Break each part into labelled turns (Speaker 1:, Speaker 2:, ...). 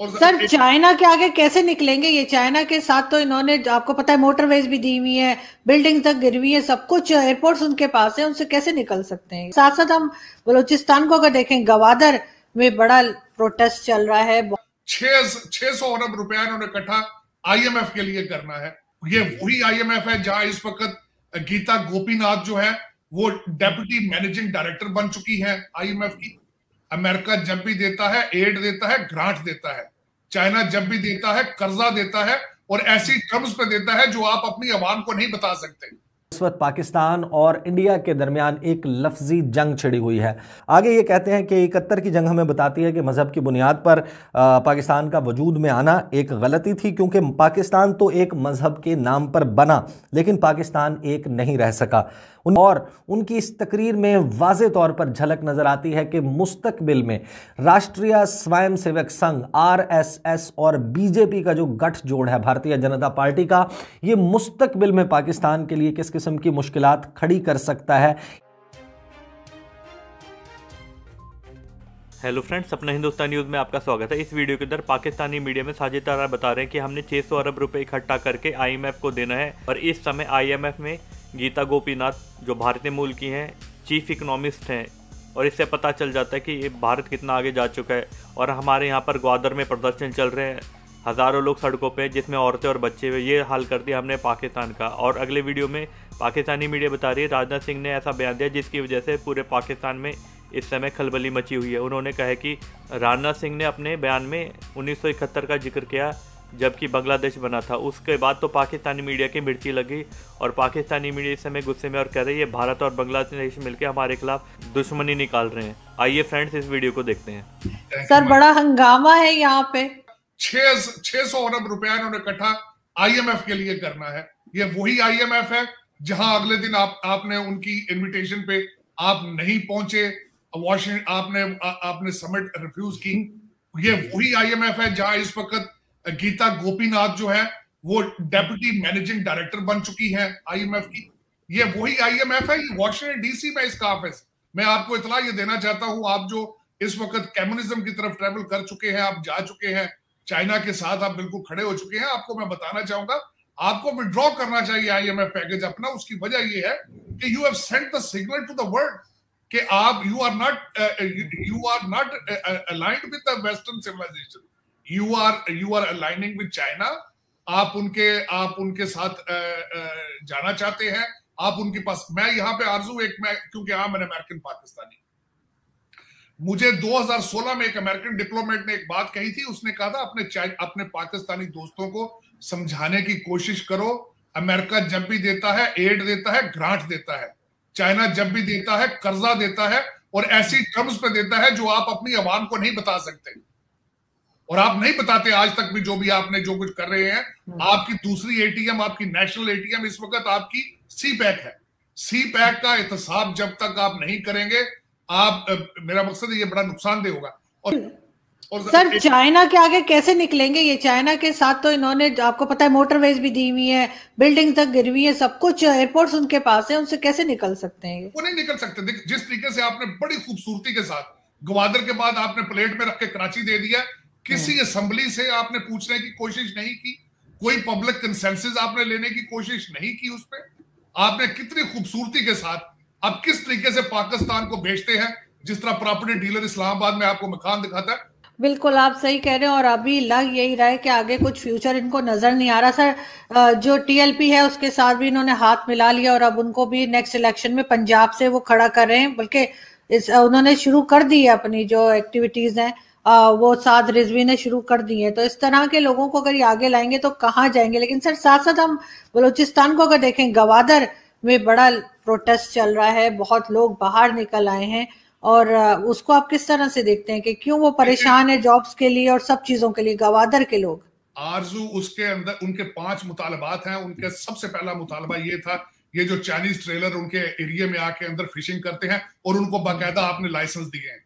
Speaker 1: और sir China के आगे कैसे निकलेंगे ये चाइना के साथ तो इन्होंने आपको पता है मोटरवेज भी दी हुई है बिल्डिंग तक हुई है सब कुछ एयरपोर्ट्स उनके पास है उनसे कैसे निकल सकते हैं साथ साथ हम बलोचिस्तान को अगर देखें गवादर में बड़ा प्रोटेस्ट चल रहा है
Speaker 2: छह सौ अरब रुपया इन्होंने इकट्ठा एफ के लिए करना है ये वही एफ है जहां इस वक्त गीता गोपीनाथ जो है वो डेप्यूटी मैनेजिंग डायरेक्टर बन चुकी है आईएमएफ की अमेरिका जब भी देता है एड देता है ग्रांट देता है चाइना जब भी देता है कर्जा देता है और ऐसी टर्म्स पे देता है जो आप अपनी आवाम को नहीं बता सकते
Speaker 3: वक्त पाकिस्तान और इंडिया के दरमियान एक लफ्जी जंग छिड़ी हुई है आगे ये कहते हैं कि इकहत्तर की जंग हमें बताती है कि मज़हब की बुनियाद पर पाकिस्तान का वजूद में आना एक गलती थी क्योंकि पाकिस्तान तो एक मज़हब के नाम पर बना लेकिन पाकिस्तान एक नहीं रह सका और उनकी इस तकरीर में वाज तौर पर झलक नज़र आती है कि मुस्तबिल में राष्ट्रीय स्वयंसेवक संघ आरएसएस और बीजेपी का जो गठजोड़ है भारतीय जनता पार्टी का यह मुस्तबिल में पाकिस्तान के लिए किस किस्म किस्म की मुश्किल खड़ी कर सकता है हेलो फ्रेंड्स अपना हिंदुस्तान न्यूज़ में आपका स्वागत है इस वीडियो के अंदर पाकिस्तानी मीडिया में साजिद तारा बता रहे हैं कि हमने 600 अरब रुपए इकट्ठा करके आईएमएफ को देना है और इस समय आईएमएफ में गीता गोपीनाथ जो भारतीय मूल की हैं चीफ इकोनॉमिस्ट हैं और इससे पता चल जाता है कि ये भारत कितना आगे जा चुका है और हमारे यहाँ पर ग्वादर में प्रदर्शन चल रहे हैं हज़ारों लोग सड़कों पे जिसमें औरतें और बच्चे हुए ये हाल कर दिया हमने पाकिस्तान का और अगले वीडियो में पाकिस्तानी मीडिया बता रही है राजनाथ सिंह ने ऐसा बयान दिया जिसकी वजह से पूरे पाकिस्तान में इस समय खलबली मची हुई है उन्होंने कहा कि राजनाथ सिंह ने अपने बयान में उन्नीस का जिक्र किया जबकि बांग्लादेश बना था उसके बाद तो पाकिस्तानी मीडिया की मिर्ची लगी और पाकिस्तानी मीडिया इस समय गुस्से में और कह रही है भारत और बांग्लादेश मिलकर हमारे खिलाफ दुश्मनी निकाल रहे हैं आइए फ्रेंड्स इस वीडियो को देखते हैं
Speaker 1: सर बड़ा हंगामा है यहाँ पे
Speaker 2: छह सौ अरब रुपया इन्होंने इकट्ठा आईएमएफ के लिए करना है ये वही आईएमएफ है जहां अगले दिन आप आपने उनकी इनविटेशन पे आप नहीं पहुंचे वॉशिंग आपने आ, आपने समिट रिफ्यूज की ये वही आईएमएफ है जहां इस वक्त गीता गोपीनाथ जो है वो डेप्यूटी मैनेजिंग डायरेक्टर बन चुकी है आईएमएफ की ये वही आईएमएफ है वॉशिंगटन डीसी में इसका ऑफिस मैं आपको इतला ये देना चाहता हूं आप जो इस वक्त कम्युनिज्म की तरफ ट्रेवल कर चुके हैं आप जा चुके हैं चाइना के साथ आप बिल्कुल खड़े हो चुके हैं आपको मैं बताना चाहूंगा आपको विड्रॉ करना चाहिए आईएमएफ पैकेज अपना उसकी वजह यह है कि you have sent the signal to the world कि आप you are not you are not aligned with the western civilization you are you are aligning with China आप उनके आप उनके साथ uh, uh, जाना चाहते हैं आप उनके पास मैं यहां पे आरजू एक मैं क्योंकि आम एन अमेरिकन पाकिस्तानी मुझे 2016 में एक अमेरिकन डिप्लोमेट ने एक बात कही थी उसने कहा था अपने अपने पाकिस्तानी दोस्तों को समझाने की कोशिश करो अमेरिका जब भी देता है एड देता है ग्रांट देता है चाइना जब भी देता है कर्जा देता है और ऐसी टर्म्स पे देता है जो आप अपनी आवाम को नहीं बता सकते और आप नहीं बताते आज तक भी जो भी आपने जो कुछ कर रहे हैं हम्म। आपकी दूसरी एटीएम आपकी नेशनल एटीएम इस वक्त आपकी सी पैक है सी पैक का एहतसाब जब तक आप नहीं करेंगे आप मेरा मकसद ये बड़ा नुकसानदेह होगा और और सर
Speaker 1: चाइना के आगे कैसे निकलेंगे ये चाइना के साथ तो इन्होंने आपको पता है मोटरवेज भी दी हुई है बिल्डिंग तक गिर हुई है सब कुछ एयरपोर्ट्स उनके पास है उनसे कैसे निकल सकते हैं
Speaker 2: वो नहीं निकल सकते जिस तरीके से आपने बड़ी खूबसूरती के साथ ग्वादर के बाद आपने प्लेट में रख के कराची दे दिया किसी हम्म। असेंबली से आपने पूछने की कोशिश नहीं की कोई पब्लिक कंसेंसिस आपने लेने की कोशिश नहीं की उस पर आपने कितनी खूबसूरती के साथ अब किस तरीके से पाकिस्तान को भेजते हैं जिस तरह प्रॉपर्टी डीलर इस्लामाबाद में आपको मकान दिखाता है
Speaker 1: बिल्कुल आप सही कह रहे हैं और अभी लग यही रहा है कि आगे कुछ फ्यूचर इनको नजर नहीं आ रहा सर जो टीएलपी है उसके साथ भी इन्होंने हाथ मिला लिया और अब उनको भी नेक्स्ट इलेक्शन में पंजाब से वो खड़ा कर रहे हैं बल्कि इस उन्होंने शुरू कर दी है अपनी जो एक्टिविटीज हैं वो साथ रिजवी ने शुरू कर दी है तो इस तरह के लोगों को अगर ये आगे लाएंगे तो कहाँ जाएंगे लेकिन सर साथ साथ हम बलूचिस्तान को अगर देखें गवादर में बड़ा प्रोटेस्ट चल रहा है बहुत लोग बाहर निकल आए हैं और उसको आप किस तरह से देखते हैं कि क्यों वो परेशान है जॉब्स के लिए और सब चीजों के लिए गवादर के लोग
Speaker 2: आरजू उसके अंदर उनके पांच मुतालबात हैं उनके सबसे पहला मुतालबा ये था ये जो चाइनीज ट्रेलर उनके एरिया में आके अंदर फिशिंग करते हैं और उनको बाकायदा आपने लाइसेंस दिए हैं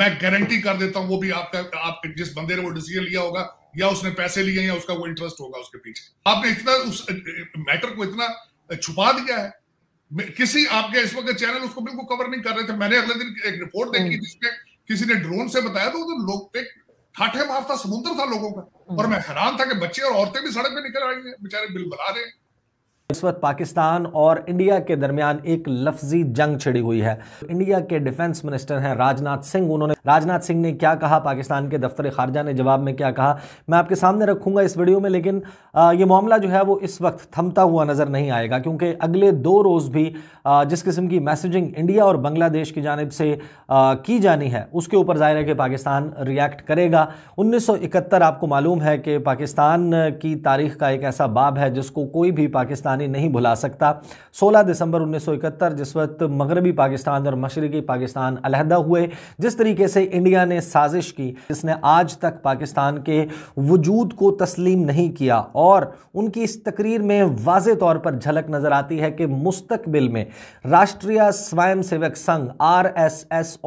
Speaker 2: मैं गारंटी कर देता हूं वो भी आपका आप जिस बंदे ने वो डिसीजन लिया होगा या उसने पैसे लिए या उसका वो इंटरेस्ट होगा उसके पीछे आपने इतना उस मैटर को इतना छुपा दिया है किसी आपके इस वक्त चैनल उसको बिल्कुल कवर नहीं कर रहे थे मैंने अगले दिन एक रिपोर्ट देखी हम्म। जिसमें किसी ने ड्रोन से बताया तो उधर लोग एक ठाठे था समुद्र था लोगों का और हम्म। मैं हैरान था कि बच्चे और औरतें भी सड़क पे निकल आई है बेचारे बिल बना रहे हैं
Speaker 3: इस वक्त पाकिस्तान और इंडिया के दरमियान एक लफ्जी जंग छिड़ी हुई है इंडिया के डिफेंस मिनिस्टर हैं राजनाथ सिंह उन्होंने राजनाथ सिंह ने क्या कहा पाकिस्तान के दफ्तर खारजा ने जवाब में क्या कहा मैं आपके सामने रखूंगा इस वीडियो में लेकिन यह ये मामला जो है वो इस वक्त थमता हुआ नज़र नहीं आएगा क्योंकि अगले दो रोज़ भी आ, जिस किस्म की मैसेजिंग इंडिया और बांग्लादेश की जानब से आ, की जानी है उसके ऊपर जाहिर है कि पाकिस्तान रिएक्ट करेगा उन्नीस आपको मालूम है कि पाकिस्तान की तारीख का एक ऐसा बाब है जिसको कोई भी पाकिस्तानी निशानी नहीं भुला सकता 16 दिसंबर 1971 जिस वक्त मगरबी पाकिस्तान और मशरकी पाकिस्तान अलहदा हुए जिस तरीके से इंडिया ने साजिश की जिसने आज तक पाकिस्तान के वजूद को तस्लीम नहीं किया और उनकी इस तकरीर में वाज तौर पर झलक नज़र आती है कि मुस्तबिल में राष्ट्रीय स्वयं संघ आर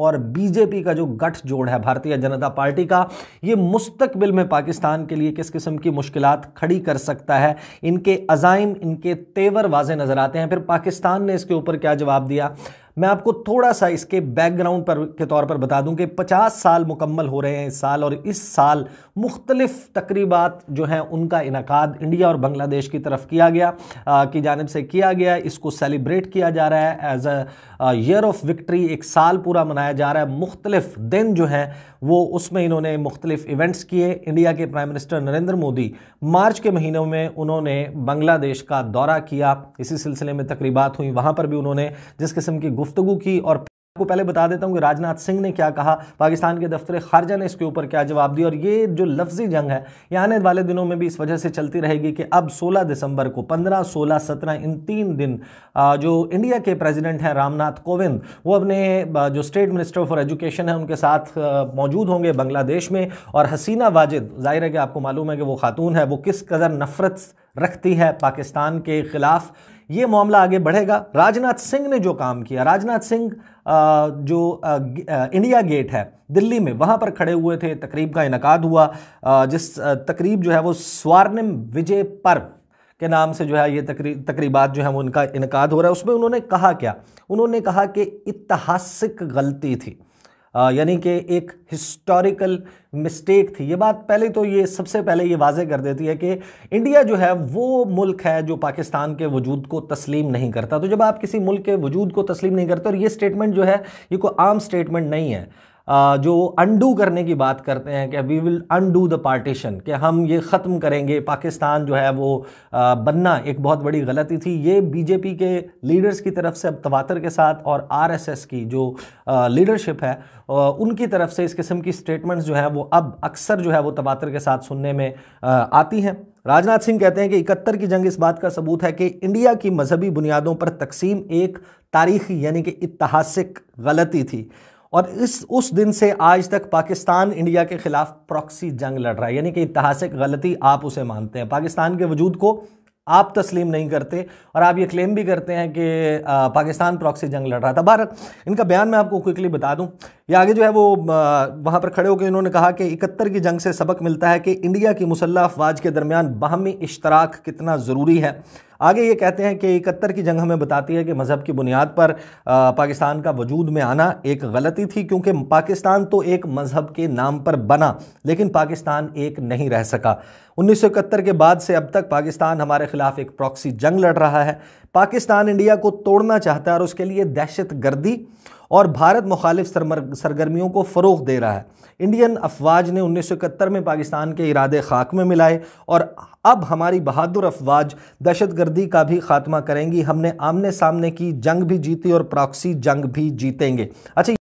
Speaker 3: और बीजेपी का जो गठजोड़ है भारतीय जनता पार्टी का ये मुस्तबिल में पाकिस्तान के लिए किस किस्म की मुश्किलात खड़ी कर सकता है इनके अजाइम इनके तेवर वाजे नज़र आते हैं फिर पाकिस्तान ने इसके ऊपर क्या जवाब दिया मैं आपको थोड़ा सा इसके बैकग्राउंड पर के तौर पर बता दूं कि 50 साल मुकम्मल हो रहे हैं इस साल और इस साल मुख्तलिफ तकरीबात जो हैं उनका इनका इंडिया और बांग्लादेश की तरफ किया गया आ, की जानब से किया गया इसको सेलिब्रेट किया जा रहा है एज अयर ऑफ विक्ट्री एक साल पूरा मनाया जा रहा है मुख्तलिफ दिन जो हैं वो उसमें इन्होंने मुख्तलिफ इवेंट्स किए इंडिया के prime minister Narendra Modi March के महीनों में उन्होंने बांग्लादेश का दौरा किया इसी सिलसिले में तकरीबात हुई वहाँ पर भी उन्होंने जिस किस्म की गुफ्तु की और आपको पहले बता देता हूं कि राजनाथ सिंह ने क्या कहा पाकिस्तान के दफ्तर खारजा ने इसके ऊपर क्या जवाब दिया और ये जो लफ्जी जंग है ये आने वाले दिनों में भी इस वजह से चलती रहेगी कि अब 16 दिसंबर को 15, 16, 17 इन तीन दिन जो इंडिया के प्रेसिडेंट हैं रामनाथ कोविंद वो अपने जो स्टेट मिनिस्टर फॉर एजुकेशन है उनके साथ मौजूद होंगे बांग्लादेश में और हसीना वाजिद जाहिर है कि आपको मालूम है कि वो खातून है वो किस कदर नफरत रखती है पाकिस्तान के खिलाफ ये मामला आगे बढ़ेगा राजनाथ सिंह ने जो काम किया राजनाथ सिंह जो इंडिया गेट है दिल्ली में वहाँ पर खड़े हुए थे तकरीब का इनका हुआ जिस तकरीब जो है वो स्वर्णिम विजय पर्व के नाम से जो है ये तकरी तकरीबात जो है वो इनका इनका हो रहा है उसमें उन्होंने कहा क्या उन्होंने कहा कि इतिहासिक गलती थी यानी कि एक हिस्टोरिकल मिस्टेक थी ये बात पहले तो ये सबसे पहले ये वाजह कर देती है कि इंडिया जो है वो मुल्क है जो पाकिस्तान के वजूद को तस्लीम नहीं करता तो जब आप किसी मुल्क के वजूद को तस्लीम नहीं करते और ये स्टेटमेंट जो है ये कोई आम स्टेटमेंट नहीं है जो अंडू करने की बात करते हैं कि we will undo the partition कि हम ये ख़त्म करेंगे पाकिस्तान जो है वो बनना एक बहुत बड़ी गलती थी ये बीजेपी के लीडर्स की तरफ से अब तवातर के साथ और आरएसएस की जो लीडरशिप है उनकी तरफ से इस किस्म की स्टेटमेंट्स जो है वो अब अक्सर जो है वो तवातर के साथ सुनने में आती हैं राजनाथ सिंह कहते हैं कि इकहत्तर की जंग इस बात का सबूत है कि इंडिया की मजहबी बुनियादों पर तकसीम एक तारीखी यानी कि इतिहासिक गलती थी और इस उस दिन से आज तक पाकिस्तान इंडिया के खिलाफ प्रॉक्सी जंग लड़ रहा है यानी कि इतिहासिक गलती आप उसे मानते हैं पाकिस्तान के वजूद को आप तस्लीम नहीं करते और आप ये क्लेम भी करते हैं कि पाकिस्तान प्रॉक्सी जंग लड़ रहा था भारत इनका बयान मैं आपको क्विकली बता दूं ये आगे जो है वो वहाँ पर खड़े होकर इन्होंने कहा कि इकहत्तर की जंग से सबक मिलता है कि इंडिया की मुसल्ह अफवाज के दरमियान बाहमी इश्तराक कितना ज़रूरी है आगे ये कहते हैं कि इकहत्तर की जंग हमें बताती है कि मज़हब की बुनियाद पर पाकिस्तान का वजूद में आना एक गलती थी क्योंकि पाकिस्तान तो एक मज़हब के नाम पर बना लेकिन पाकिस्तान एक नहीं रह सका उन्नीस के बाद से अब तक पाकिस्तान हमारे ख़िलाफ़ एक प्रॉक्सी जंग लड़ रहा है पाकिस्तान इंडिया को तोड़ना चाहता है और उसके लिए दहशत गर्दी और भारत मुखालिफ सरगर्मियों को फ़रोग दे रहा है इंडियन अफवाज ने इकहत्तर में पाकिस्तान के इरादे खाक में मिलाए और अब हमारी बहादुर अफवाज दहशतगर्दी का भी खात्मा करेंगी हमने आमने सामने की जंग भी जीती और प्रॉक्सी जंग भी जीतेंगे अच्छा